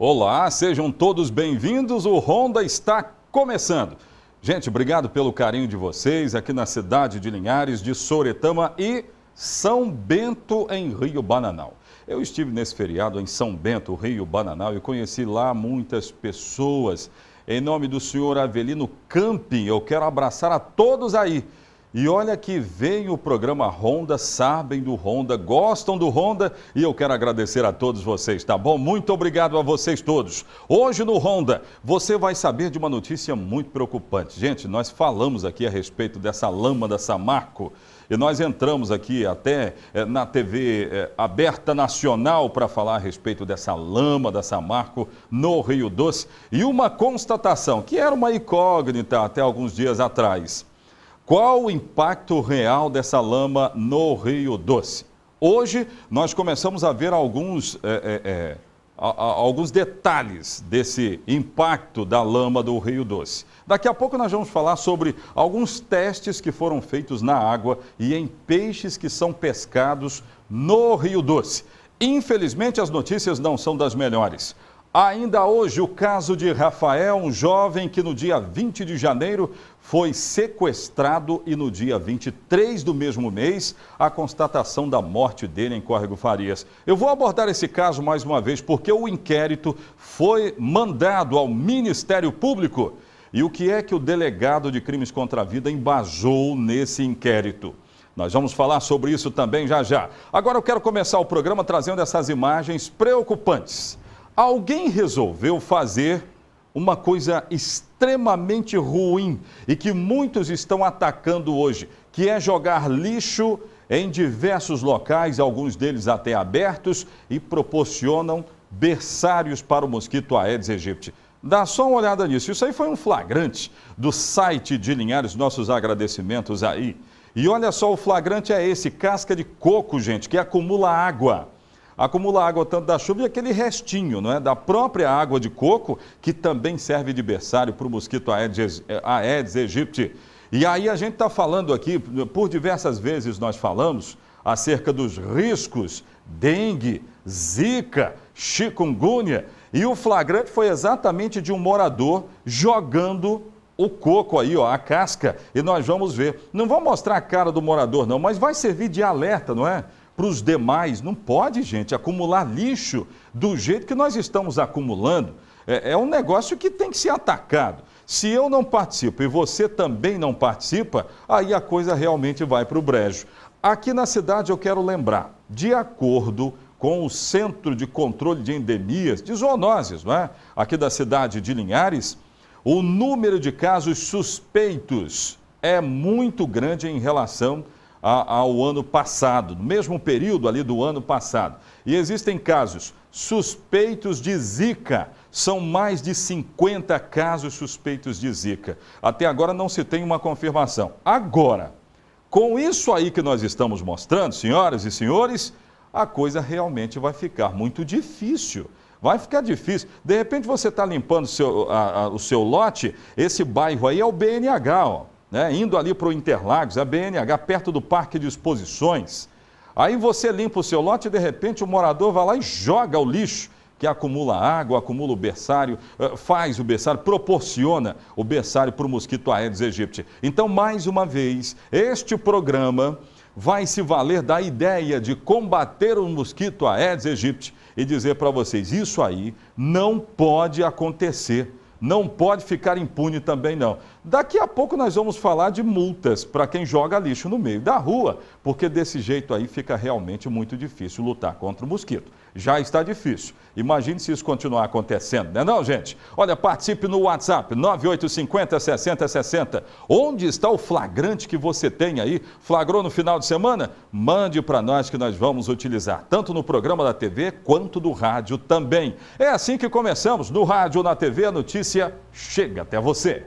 Olá, sejam todos bem-vindos. O Honda está começando. Gente, obrigado pelo carinho de vocês aqui na cidade de Linhares, de Soretama e São Bento, em Rio Bananal. Eu estive nesse feriado em São Bento, Rio Bananal, e conheci lá muitas pessoas. Em nome do senhor Avelino Camping, eu quero abraçar a todos aí e olha que vem o programa Honda, sabem do Honda, gostam do Honda e eu quero agradecer a todos vocês, tá bom? Muito obrigado a vocês todos. Hoje no Honda, você vai saber de uma notícia muito preocupante. Gente, nós falamos aqui a respeito dessa lama da Samarco e nós entramos aqui até é, na TV é, eh, aberta nacional para falar a respeito dessa lama da Samarco no Rio Doce e uma constatação que era uma incógnita até alguns dias atrás qual o impacto real dessa lama no Rio Doce? Hoje nós começamos a ver alguns, é, é, é, a, a, alguns detalhes desse impacto da lama do Rio Doce. Daqui a pouco nós vamos falar sobre alguns testes que foram feitos na água e em peixes que são pescados no Rio Doce. Infelizmente, as notícias não são das melhores. Ainda hoje, o caso de Rafael, um jovem que no dia 20 de janeiro foi sequestrado e no dia 23 do mesmo mês, a constatação da morte dele em Córrego Farias. Eu vou abordar esse caso mais uma vez porque o inquérito foi mandado ao Ministério Público. E o que é que o delegado de crimes contra a vida embasou nesse inquérito? Nós vamos falar sobre isso também já já. Agora eu quero começar o programa trazendo essas imagens preocupantes. Alguém resolveu fazer uma coisa extremamente ruim e que muitos estão atacando hoje, que é jogar lixo em diversos locais, alguns deles até abertos, e proporcionam berçários para o mosquito Aedes aegypti. Dá só uma olhada nisso. Isso aí foi um flagrante do site de Linhares. Nossos agradecimentos aí. E olha só, o flagrante é esse: casca de coco, gente, que acumula água acumula água tanto da chuva e aquele restinho não é, da própria água de coco, que também serve de berçário para o mosquito Aedes, eh, Aedes aegypti. E aí a gente está falando aqui, por diversas vezes nós falamos, acerca dos riscos, dengue, zika, chikungunya, e o flagrante foi exatamente de um morador jogando o coco aí, ó, a casca, e nós vamos ver. Não vou mostrar a cara do morador não, mas vai servir de alerta, não é? para os demais. Não pode, gente, acumular lixo do jeito que nós estamos acumulando. É, é um negócio que tem que ser atacado. Se eu não participo e você também não participa, aí a coisa realmente vai para o brejo. Aqui na cidade eu quero lembrar, de acordo com o Centro de Controle de Endemias de Zoonoses, não é? Aqui da cidade de Linhares, o número de casos suspeitos é muito grande em relação ao ano passado, no mesmo período ali do ano passado. E existem casos suspeitos de Zika. São mais de 50 casos suspeitos de Zika. Até agora não se tem uma confirmação. Agora, com isso aí que nós estamos mostrando, senhoras e senhores, a coisa realmente vai ficar muito difícil. Vai ficar difícil. De repente você está limpando seu, a, a, o seu lote, esse bairro aí é o BNH, ó né, indo ali para o Interlagos, a BNH, perto do Parque de Exposições. Aí você limpa o seu lote e de repente o morador vai lá e joga o lixo que acumula água, acumula o berçário, eh, faz o berçário, proporciona o berçário para o mosquito Aedes aegypti. Então, mais uma vez, este programa vai se valer da ideia de combater o mosquito Aedes aegypti e dizer para vocês, isso aí não pode acontecer não pode ficar impune também não. Daqui a pouco nós vamos falar de multas para quem joga lixo no meio da rua, porque desse jeito aí fica realmente muito difícil lutar contra o mosquito já está difícil. Imagine se isso continuar acontecendo, né não, gente? Olha, participe no WhatsApp 9850 6060. Onde está o flagrante que você tem aí? Flagrou no final de semana? Mande para nós que nós vamos utilizar, tanto no programa da TV quanto do rádio também. É assim que começamos, no rádio, na TV, a notícia chega até você.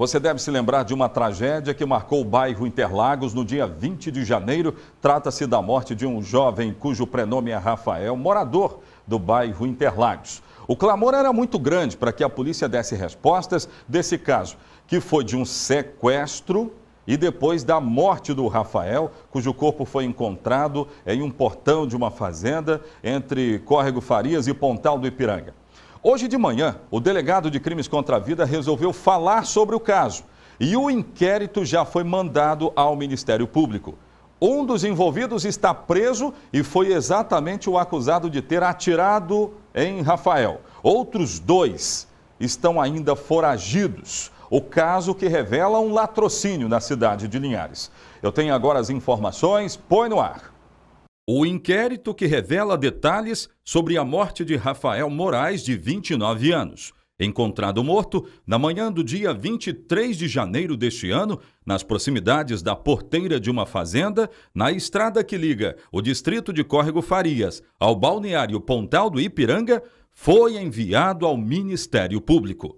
Você deve se lembrar de uma tragédia que marcou o bairro Interlagos no dia 20 de janeiro. Trata-se da morte de um jovem cujo prenome é Rafael, morador do bairro Interlagos. O clamor era muito grande para que a polícia desse respostas desse caso, que foi de um sequestro e depois da morte do Rafael, cujo corpo foi encontrado em um portão de uma fazenda entre Córrego Farias e Pontal do Ipiranga. Hoje de manhã, o delegado de crimes contra a vida resolveu falar sobre o caso e o inquérito já foi mandado ao Ministério Público. Um dos envolvidos está preso e foi exatamente o acusado de ter atirado em Rafael. Outros dois estão ainda foragidos. O caso que revela um latrocínio na cidade de Linhares. Eu tenho agora as informações. Põe no ar o inquérito que revela detalhes sobre a morte de Rafael Moraes, de 29 anos, encontrado morto na manhã do dia 23 de janeiro deste ano, nas proximidades da porteira de uma fazenda, na estrada que liga o distrito de Córrego Farias ao balneário Pontal do Ipiranga, foi enviado ao Ministério Público.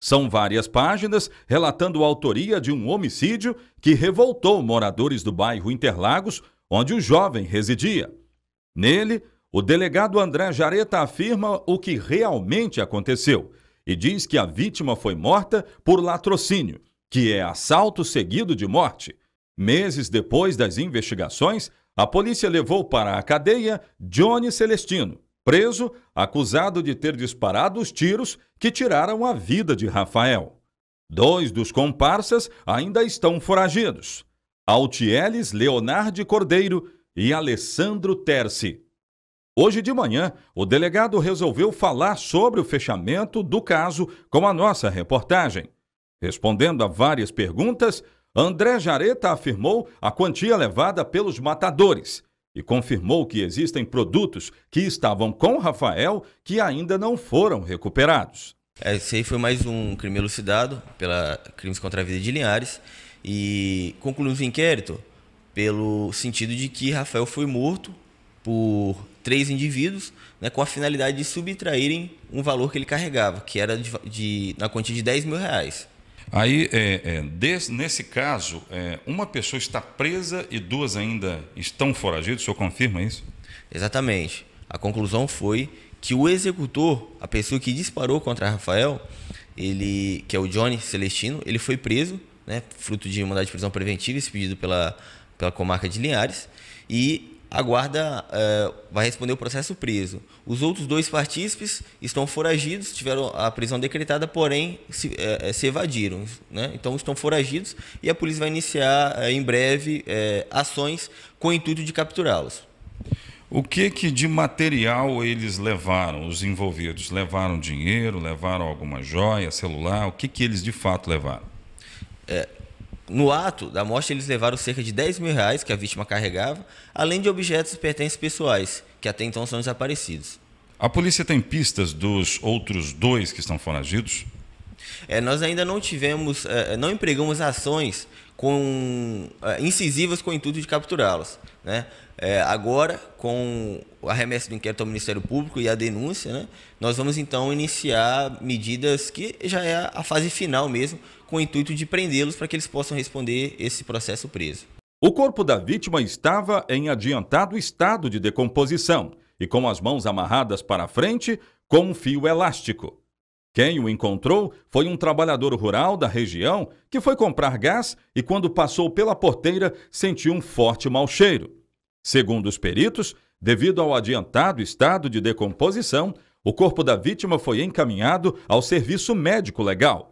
São várias páginas relatando a autoria de um homicídio que revoltou moradores do bairro Interlagos onde o jovem residia. Nele, o delegado André Jareta afirma o que realmente aconteceu e diz que a vítima foi morta por latrocínio, que é assalto seguido de morte. Meses depois das investigações, a polícia levou para a cadeia Johnny Celestino, preso, acusado de ter disparado os tiros que tiraram a vida de Rafael. Dois dos comparsas ainda estão foragidos. Altieles Leonardo Cordeiro e Alessandro Terce. Hoje de manhã, o delegado resolveu falar sobre o fechamento do caso com a nossa reportagem. Respondendo a várias perguntas, André Jareta afirmou a quantia levada pelos matadores e confirmou que existem produtos que estavam com Rafael que ainda não foram recuperados. É, esse aí foi mais um crime elucidado pela Crimes contra a Vida de Linhares e concluímos o inquérito pelo sentido de que Rafael foi morto por três indivíduos né, com a finalidade de subtraírem um valor que ele carregava, que era de, de na quantia de 10 mil reais. Aí, é, é, desse, nesse caso, é, uma pessoa está presa e duas ainda estão foragidas, o senhor confirma isso? Exatamente. A conclusão foi que o executor, a pessoa que disparou contra Rafael, ele, que é o Johnny Celestino, ele foi preso né, fruto de mandado de prisão preventiva expedido pela, pela comarca de Linhares, e a guarda uh, vai responder o processo preso. Os outros dois partícipes estão foragidos, tiveram a prisão decretada, porém se, uh, se evadiram. Né? Então estão foragidos e a polícia vai iniciar uh, em breve ações com o intuito de capturá-los. O que que de material eles levaram, os envolvidos? Levaram dinheiro, levaram alguma joia, celular? O que que eles de fato levaram? É, no ato da morte, eles levaram cerca de 10 mil reais que a vítima carregava, além de objetos e pertences pessoais, que até então são desaparecidos. A polícia tem pistas dos outros dois que estão foragidos? É, nós ainda não tivemos, é, é não empregamos ações com é, incisivas com o intuito de capturá-los. Né? É, agora, com o arremesso do inquérito ao Ministério Público e a denúncia, né, nós vamos então iniciar medidas que já é a fase final mesmo, com o intuito de prendê-los para que eles possam responder esse processo preso. O corpo da vítima estava em adiantado estado de decomposição e com as mãos amarradas para frente com um fio elástico. Quem o encontrou foi um trabalhador rural da região que foi comprar gás e, quando passou pela porteira, sentiu um forte mau cheiro. Segundo os peritos, devido ao adiantado estado de decomposição, o corpo da vítima foi encaminhado ao serviço médico legal,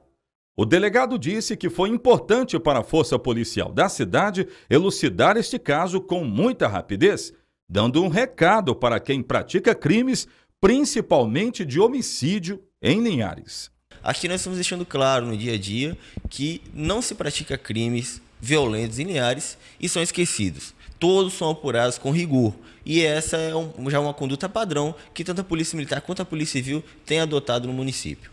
o delegado disse que foi importante para a Força Policial da cidade elucidar este caso com muita rapidez, dando um recado para quem pratica crimes, principalmente de homicídio, em Linhares. Aqui nós estamos deixando claro no dia a dia que não se pratica crimes violentos em Linhares e são esquecidos. Todos são apurados com rigor. E essa é um, já é uma conduta padrão que tanto a Polícia Militar quanto a Polícia Civil têm adotado no município.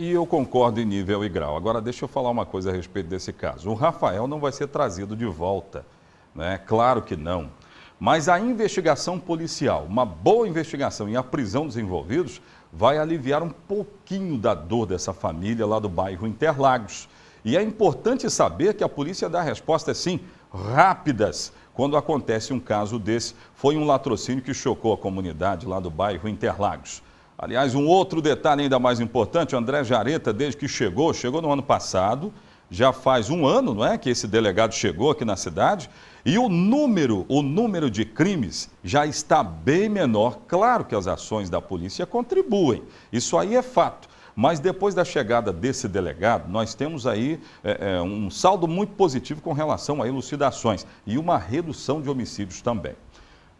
E eu concordo em nível e grau. Agora, deixa eu falar uma coisa a respeito desse caso. O Rafael não vai ser trazido de volta, né? Claro que não. Mas a investigação policial, uma boa investigação e a prisão dos envolvidos vai aliviar um pouquinho da dor dessa família lá do bairro Interlagos. E é importante saber que a polícia dá respostas, sim, rápidas quando acontece um caso desse. Foi um latrocínio que chocou a comunidade lá do bairro Interlagos. Aliás, um outro detalhe ainda mais importante, o André Jareta, desde que chegou, chegou no ano passado, já faz um ano, não é, que esse delegado chegou aqui na cidade, e o número, o número de crimes já está bem menor. Claro que as ações da polícia contribuem, isso aí é fato. Mas depois da chegada desse delegado, nós temos aí é, é, um saldo muito positivo com relação a elucidações e uma redução de homicídios também.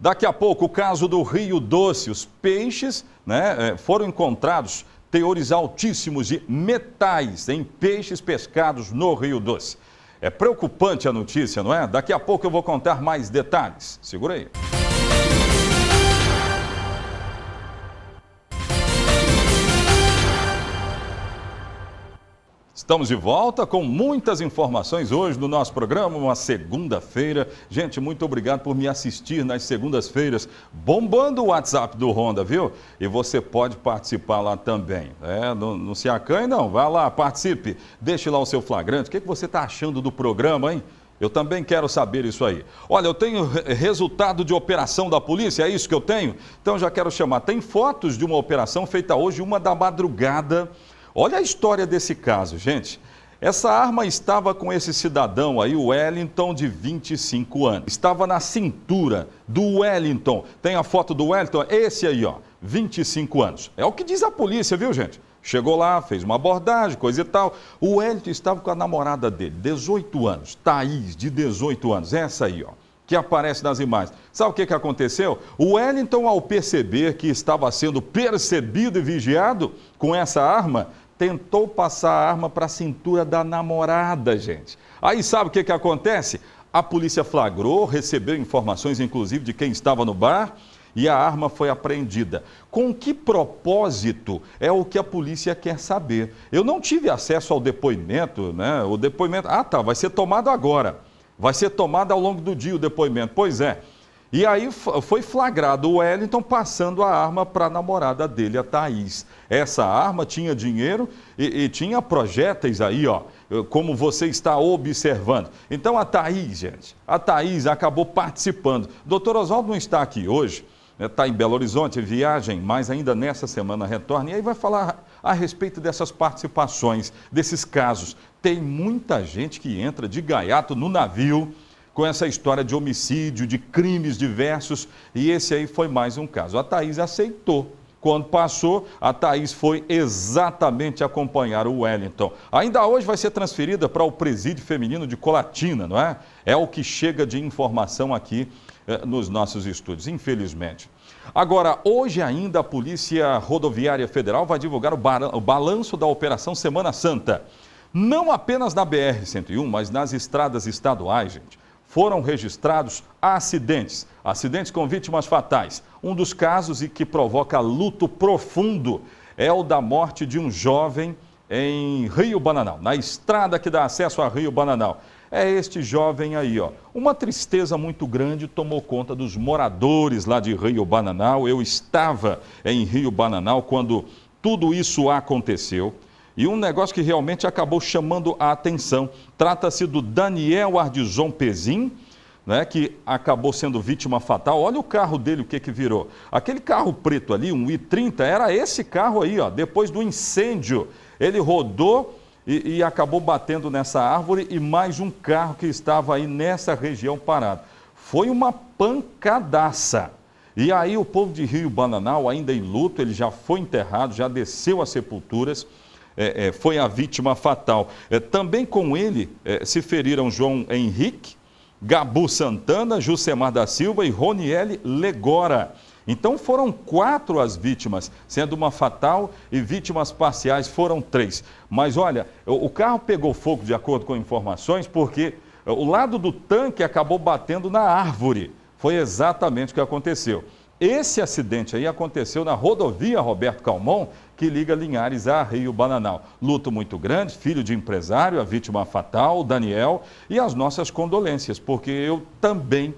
Daqui a pouco, o caso do Rio Doce. Os peixes né, é, foram encontrados teores altíssimos de metais em peixes pescados no Rio Doce. É preocupante a notícia, não é? Daqui a pouco eu vou contar mais detalhes. Segura aí. Estamos de volta com muitas informações hoje no nosso programa, uma segunda-feira. Gente, muito obrigado por me assistir nas segundas-feiras, bombando o WhatsApp do Honda, viu? E você pode participar lá também. É, não, não se acanhe, não. Vá lá, participe. Deixe lá o seu flagrante. O que, é que você está achando do programa, hein? Eu também quero saber isso aí. Olha, eu tenho resultado de operação da polícia, é isso que eu tenho? Então já quero chamar. Tem fotos de uma operação feita hoje, uma da madrugada. Olha a história desse caso, gente. Essa arma estava com esse cidadão aí, o Wellington, de 25 anos. Estava na cintura do Wellington. Tem a foto do Wellington? Esse aí, ó, 25 anos. É o que diz a polícia, viu, gente? Chegou lá, fez uma abordagem, coisa e tal. O Wellington estava com a namorada dele, 18 anos, Thaís, de 18 anos. Essa aí, ó que aparece nas imagens. Sabe o que, que aconteceu? O Wellington, ao perceber que estava sendo percebido e vigiado com essa arma, tentou passar a arma para a cintura da namorada, gente. Aí sabe o que, que acontece? A polícia flagrou, recebeu informações, inclusive, de quem estava no bar e a arma foi apreendida. Com que propósito é o que a polícia quer saber? Eu não tive acesso ao depoimento, né? O depoimento. Ah, tá, vai ser tomado agora. Vai ser tomado ao longo do dia o depoimento. Pois é. E aí foi flagrado o Wellington passando a arma para a namorada dele, a Thaís. Essa arma tinha dinheiro e, e, tinha projéteis aí, ó, como você está observando. Então a Thaís, gente, a Thaís acabou participando. Doutor Oswaldo não está aqui hoje, está né, tá em Belo Horizonte, viagem, mas ainda nessa semana retorna e aí vai falar a respeito dessas participações, desses casos. Tem muita gente que entra de gaiato no navio com essa história de homicídio, de crimes diversos, e esse aí foi mais um caso. A Thaís aceitou. Quando passou, a Thaís foi exatamente acompanhar o Wellington. Ainda hoje vai ser transferida para o presídio feminino de Colatina, não é? É o que chega de informação aqui eh, nos nossos estúdios, infelizmente. Agora, hoje ainda a Polícia Rodoviária Federal vai divulgar o, o balanço da Operação Semana Santa. Não apenas na BR-101, mas nas estradas estaduais, gente foram registrados acidentes, acidentes com vítimas fatais. Um dos casos e que provoca luto profundo é o da morte de um jovem em Rio Bananal, na estrada que dá acesso a Rio Bananal. É este jovem aí, ó. Uma tristeza muito grande tomou conta dos moradores lá de Rio Bananal. Eu estava em Rio Bananal quando tudo isso aconteceu. E um negócio que realmente acabou chamando a atenção. Trata-se do Daniel Ardizon Pezin, né, que acabou sendo vítima fatal. Olha o carro dele, o que, que virou. Aquele carro preto ali, um I-30, era esse carro aí, ó, depois do incêndio. Ele rodou e, e acabou batendo nessa árvore e mais um carro que estava aí nessa região parado. Foi uma pancadaça. E aí o povo de Rio Bananal, ainda em luto, ele já foi enterrado, já desceu as sepulturas. É, é, foi a vítima fatal. É, também com ele é, se feriram João Henrique, Gabu Santana, Jusemar da Silva e Roniele Legora. Então foram quatro as vítimas, sendo uma fatal e vítimas parciais foram três. Mas olha, o carro pegou fogo, de acordo com informações, porque o lado do tanque acabou batendo na árvore. Foi exatamente o que aconteceu. Esse acidente aí aconteceu na rodovia Roberto Calmon, que liga Linhares a Rio Bananal. Luto muito grande, filho de empresário, a vítima fatal, Daniel, e as nossas condolências, porque eu também.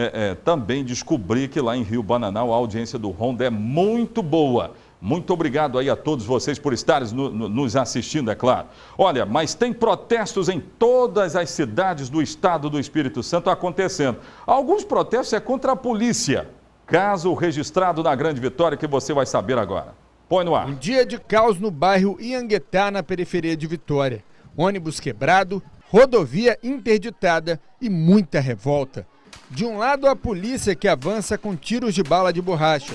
É, é, também descobri que lá em Rio Bananal a audiência do Ronda é muito boa. Muito obrigado aí a todos vocês por estarem no, no, nos assistindo, é claro. Olha, mas tem protestos em todas as cidades do estado do Espírito Santo acontecendo. Alguns protestos é contra a polícia. Caso registrado na Grande Vitória que você vai saber agora. Põe no ar. Um dia de caos no bairro Ianguetá, na periferia de Vitória. Ônibus quebrado, rodovia interditada e muita revolta. De um lado, a polícia que avança com tiros de bala de borracha.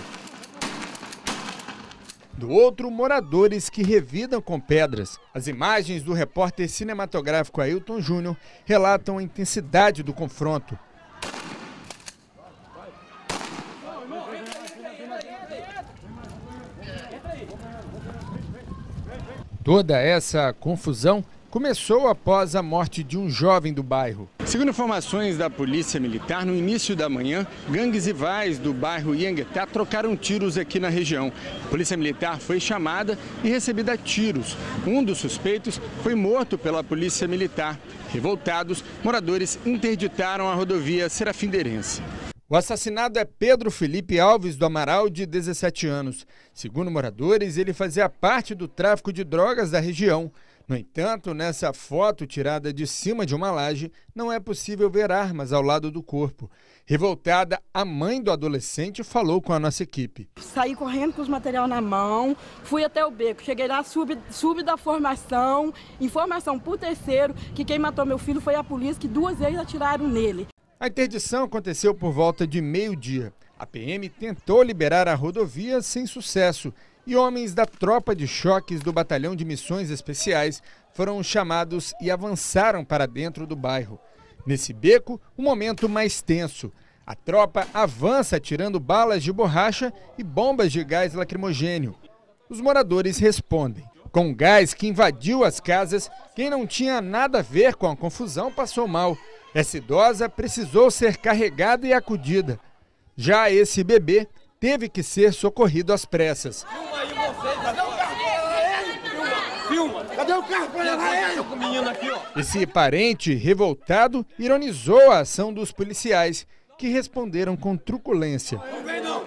Do outro, moradores que revidam com pedras. As imagens do repórter cinematográfico Ailton Júnior relatam a intensidade do confronto. Toda essa confusão começou após a morte de um jovem do bairro. Segundo informações da Polícia Militar, no início da manhã, gangues rivais do bairro Ianguetá trocaram tiros aqui na região. A Polícia Militar foi chamada e recebida tiros. Um dos suspeitos foi morto pela Polícia Militar. Revoltados, moradores interditaram a rodovia Serafim Derense. O assassinado é Pedro Felipe Alves do Amaral, de 17 anos. Segundo moradores, ele fazia parte do tráfico de drogas da região. No entanto, nessa foto tirada de cima de uma laje, não é possível ver armas ao lado do corpo. Revoltada, a mãe do adolescente falou com a nossa equipe. Saí correndo com os material na mão, fui até o beco. Cheguei lá, subi da formação, informação por terceiro que quem matou meu filho foi a polícia, que duas vezes atiraram nele. A interdição aconteceu por volta de meio-dia. A PM tentou liberar a rodovia sem sucesso e homens da tropa de choques do Batalhão de Missões Especiais foram chamados e avançaram para dentro do bairro. Nesse beco, o um momento mais tenso. A tropa avança tirando balas de borracha e bombas de gás lacrimogênio. Os moradores respondem. Com gás que invadiu as casas, quem não tinha nada a ver com a confusão passou mal. Essa idosa precisou ser carregada e acudida. Já esse bebê teve que ser socorrido às pressas. Esse parente revoltado ironizou a ação dos policiais, que responderam com truculência. Não vem não!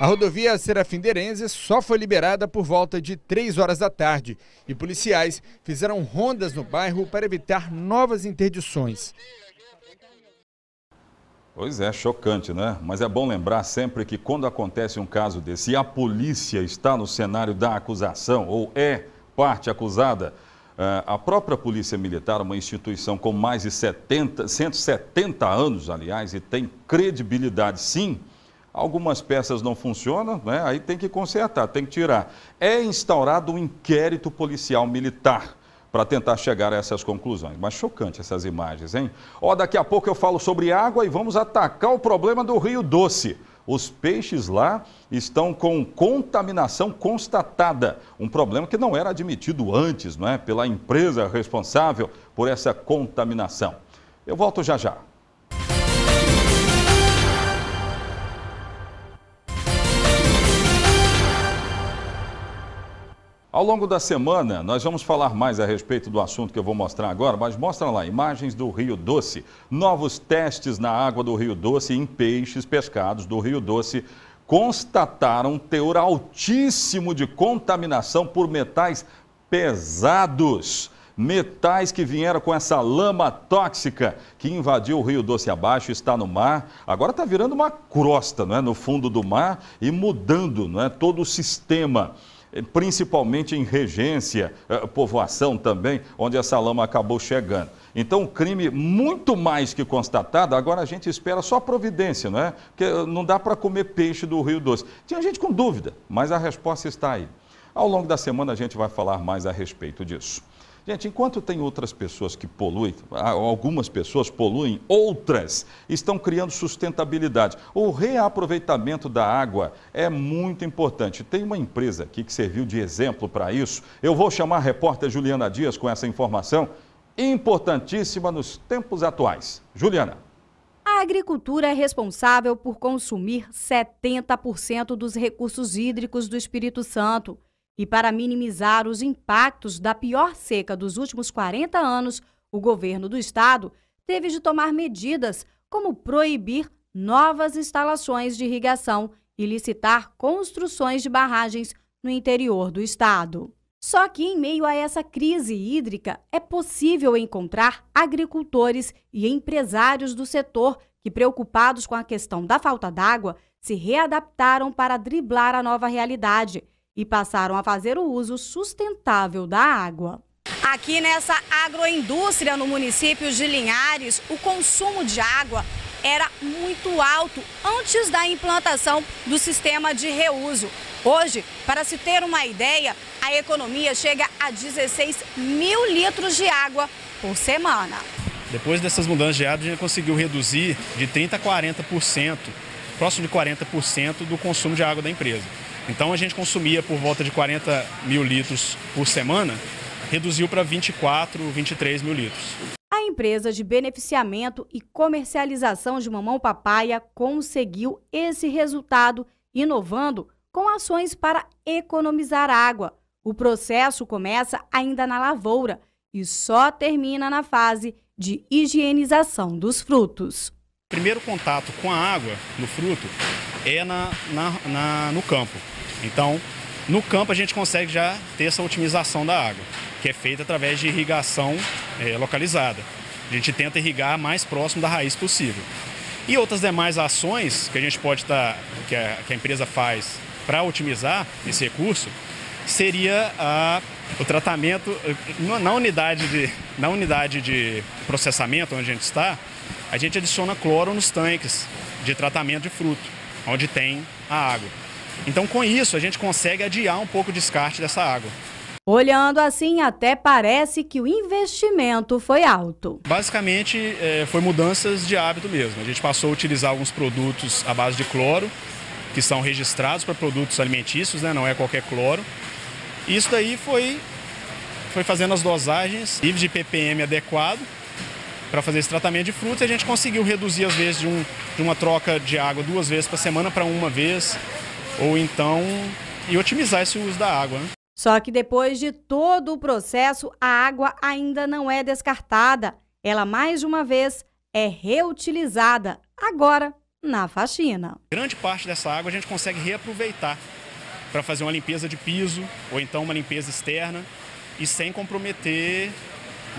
A rodovia Serafim Derenze só foi liberada por volta de 3 horas da tarde e policiais fizeram rondas no bairro para evitar novas interdições. Pois é, chocante, né? Mas é bom lembrar sempre que quando acontece um caso desse e a polícia está no cenário da acusação ou é parte acusada, eh, a própria Polícia Militar, uma instituição com mais de 70, 170 anos, aliás, e tem credibilidade, sim, Algumas peças não funcionam, né? aí tem que consertar, tem que tirar. É instaurado um inquérito policial militar para tentar chegar a essas conclusões. Mas chocante essas imagens, hein? Ó, daqui a pouco eu falo sobre água e vamos atacar o problema do Rio Doce. Os peixes lá estão com contaminação constatada, um problema que não era admitido antes, não é, pela empresa responsável por essa contaminação. Eu volto já já. Ao longo da semana, nós vamos falar mais a respeito do assunto que eu vou mostrar agora, mas mostra lá, imagens do Rio Doce, novos testes na água do Rio Doce em peixes pescados do Rio Doce constataram um teor altíssimo de contaminação por metais pesados. Metais que vieram com essa lama tóxica que invadiu o Rio Doce abaixo, está no mar, agora está virando uma crosta não é? no fundo do mar e mudando não é? todo o sistema. Eh, principalmente em regência, eh, povoação também, onde essa lama acabou chegando. Então, um crime muito mais que constatado, agora a gente espera só providência, não é? Porque eh, não dá para comer peixe do Rio Doce. Tinha gente com dúvida, mas a resposta está aí. Ao longo da semana a gente vai falar mais a respeito disso. Gente, enquanto tem outras pessoas que poluem, ah, algumas pessoas poluem, outras estão criando sustentabilidade. O reaproveitamento da água é muito importante. Tem uma empresa aqui que serviu de exemplo para isso. Eu vou chamar a repórter Juliana Dias com essa informação importantíssima nos tempos atuais. Juliana. A agricultura é responsável por consumir 70% dos recursos hídricos do Espírito Santo. E para minimizar os impactos da pior seca dos últimos 40 anos, o governo do estado teve de tomar medidas como proibir novas instalações de irrigação e licitar construções de barragens no interior do estado. Só que, em meio a essa crise hídrica, é possível encontrar agricultores e empresários do setor que, preocupados com a questão da falta d'água, se readaptaram para driblar a nova realidade e passaram a fazer o uso sustentável da água. Aqui nessa agroindústria no município de Linhares, o consumo de água era muito alto antes da implantação do sistema de reuso. Hoje, para se ter uma ideia, a economia chega a 16 mil litros de água por semana. Depois dessas mudanças de hábito, a gente conseguiu reduzir de 30% a 40%, próximo de 40% do consumo de água da empresa. Então a gente consumia por volta de 40 mil litros por semana, reduziu para 24, 23 mil litros. A empresa de beneficiamento e comercialização de mamão papaya conseguiu esse resultado inovando com ações para economizar água. O processo começa ainda na lavoura e só termina na fase de higienização dos frutos. O Primeiro contato com a água no fruto é na, na, na no campo. Então, no campo a gente consegue já ter essa otimização da água, que é feita através de irrigação é, localizada. A gente tenta irrigar mais próximo da raiz possível. E outras demais ações que a gente pode estar, tá, que, que, a, empresa faz para otimizar esse recurso, seria a, o tratamento na unidade, de, na unidade de processamento onde a gente está, a gente adiciona cloro nos tanques de tratamento de fruto, onde tem a água. Então, com isso, a gente consegue adiar um pouco o descarte dessa água. Olhando assim, até parece que o investimento foi alto. Basicamente, é, foi mudanças de hábito mesmo. A gente passou a utilizar alguns produtos à base de cloro, que são registrados para produtos alimentícios, né? não é qualquer cloro. Isso daí foi, foi fazendo as dosagens, livre de ppm adequado para fazer esse tratamento de frutas. A gente conseguiu reduzir, às vezes, de, um, de uma troca de água duas vezes por semana para uma vez ou então e otimizar esse uso da água. Né? Só que depois de todo o processo, a água ainda não é descartada. Ela mais uma vez é reutilizada agora na faxina. Grande parte dessa água a gente consegue reaproveitar para fazer uma limpeza de piso ou então uma limpeza externa e sem comprometer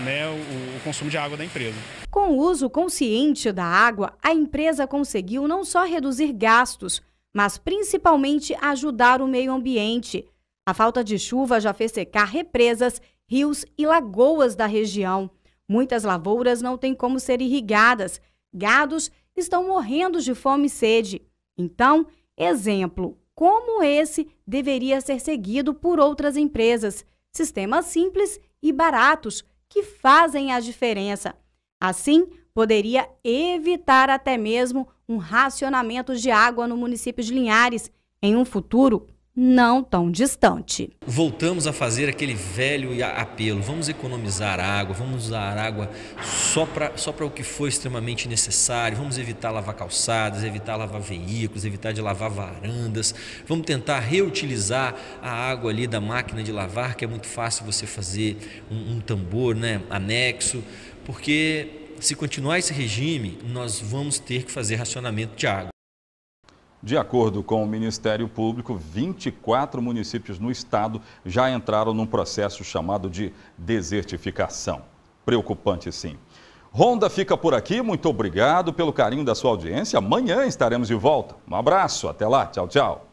né, o, o consumo de água da empresa. Com o uso consciente da água, a empresa conseguiu não só reduzir gastos, mas principalmente ajudar o meio ambiente. A falta de chuva já fez secar represas, rios e lagoas da região. Muitas lavouras não têm como ser irrigadas. Gados estão morrendo de fome e sede. Então, exemplo como esse deveria ser seguido por outras empresas. Sistemas simples e baratos que fazem a diferença. Assim, poderia evitar até mesmo um racionamento de água no município de Linhares em um futuro não tão distante. Voltamos a fazer aquele velho apelo: vamos economizar água, vamos usar água só para só o que for extremamente necessário, vamos evitar lavar calçadas, evitar lavar veículos, evitar de lavar varandas, vamos tentar reutilizar a água ali da máquina de lavar, que é muito fácil você fazer um, um tambor né, anexo, porque se continuar esse regime, nós vamos ter que fazer racionamento de água. De acordo com o Ministério Público, 24 municípios no estado já entraram num processo chamado de desertificação. Preocupante, sim. Ronda fica por aqui. Muito obrigado pelo carinho da sua audiência. Amanhã estaremos de volta. Um abraço. Até lá. Tchau, tchau.